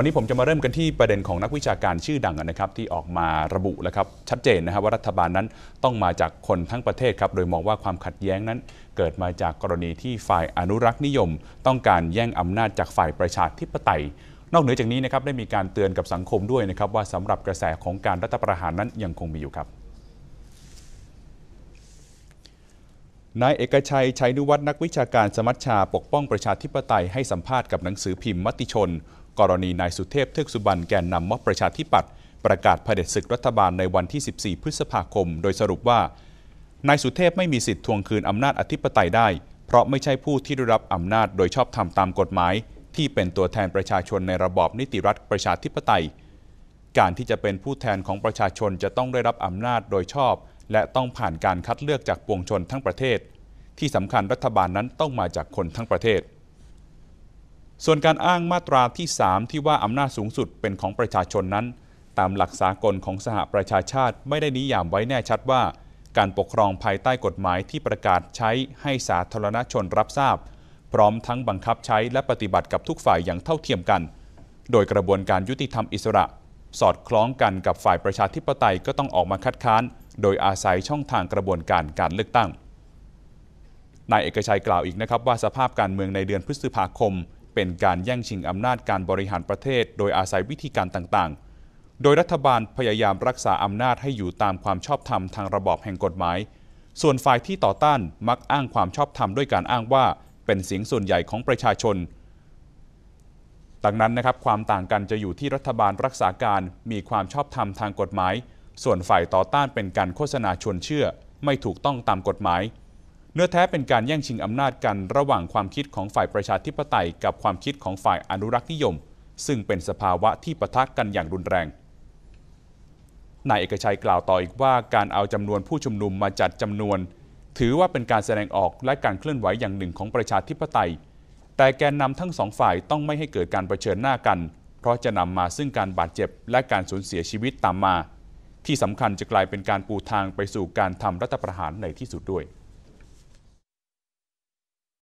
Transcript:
วันนี้ผมจะมาเริ่มกันที่ประเด็นของนักวิชาการชื่อดังนะครับที่ออกมาระบุนะครับชัดเจนนะครับว่ารัฐบาลนั้นต้องมาจากคนทั้งประเทศครับโดยมองว่าความขัดแย้งนั้นเกิดมาจากกรณีที่ฝ่ายอนุรักษ์นิยม ต้องการแย่งอำนาจจากฝ่ายประชาธิปไตย นอกเหนือจากนี้นะครับได้มีการเตือนกับสังคมด้วยนะครับว่าสำหรับกระแสของการรัฐประหารนั้นยังคงมีอยู่ครับนายเอกชัยชัยนุวัฒน์นักวิชาการสมัชชาปกป้องประชาธิปไตยให้สัมภาษณ์กับหนังสือพิมพ์มติชน กรณีนายสุเทพ เทือกสุบรรณแกนนำม็อบประชาธิปัตย์ประกาศเผด็จศึกรัฐบาลในวันที่ 14 พฤษภาคม โดยสรุปว่า นายสุเทพไม่มีสิทธิ์ทวงคืนอำนาจอธิปไตยได้ เพราะไม่ใช่ผู้ที่ได้รับอำนาจโดยชอบธรรมตามกฎหมาย ที่เป็นตัวแทนประชาชนในระบอบนิติรัฐประชาธิปไตย การที่จะเป็นผู้แทนของประชาชนจะต้องได้รับอำนาจโดยชอบและต้องผ่านการคัดเลือกจากปวงชนทั้งประเทศ ที่สำคัญรัฐบาลนั้นต้องมาจากคนทั้งประเทศ ส่วนการอ้างมาตราที่ 3 ที่ว่าอำนาจสูงสุดเป็นของประชาชนนั้น ตามหลักสากลของสหประชาชาติไม่ได้นิยามไว้แน่ชัดว่าการปกครองภายใต้กฎหมายที่ประกาศใช้ให้สาธารณชนรับทราบ พร้อมทั้งบังคับใช้และปฏิบัติกับทุกฝ่ายอย่างเท่าเทียมกัน โดยกระบวนการยุติธรรมอิสระ สอดคล้องกันกับฝ่ายประชาธิปไตยก็ต้องออกมาคัดค้านโดยอาศัยช่องทางกระบวนการการเลือกตั้ง นายเอกชัยกล่าวอีกนะครับว่าสภาพการเมืองในเดือนพฤษภาคม เป็นการแย่งชิงอำนาจการบริหารประเทศ โดยอาศัยวิธีการต่างๆ โดยรัฐบาลพยายามรักษาอำนาจให้อยู่ตามความชอบธรรมทางระบอบแห่งกฎหมาย ส่วนฝ่ายที่ต่อต้านมักอ้างความชอบธรรมด้วยการอ้างว่าเป็นเสียงส่วนใหญ่ของประชาชน ดังนั้นนะครับความต่างกันจะอยู่ที่รัฐบาลรักษาการมีความชอบธรรมทางกฎหมายส่วนฝ่ายต่อต้านเป็นการโฆษณาชวนเชื่อไม่ถูกต้องตามกฎหมาย เนื้อแท้เป็นการแย่งชิงอำนาจกันระหว่างความคิดของฝ่ายประชาธิปไตยกับความคิดของฝ่ายอนุรักษ์นิยม ซึ่งเป็นสภาวะที่ปะทะกกันอย่างรุนแรงนายเอกชัยกล่าวต่ออีกว่าการเอาจำนวนผู้ชุมนุมมาจัดจำนวน ถือว่าเป็นการแสดงออกและการเคลื่อนไหวอย่างหนึ่งของประชาธิปไตย แต่แกนนำทั้งสองฝ่ายต้องไม่ให้เกิดการรเผชิญหน้ากัน เพราะจะนำมาซึ่งการบาดเจ็บและการสูญเสียชีวิตตามมาที่สำคัญจะกลายเป็นการปูทางไปสู่การทำรัฐประหารในที่สุดด้วย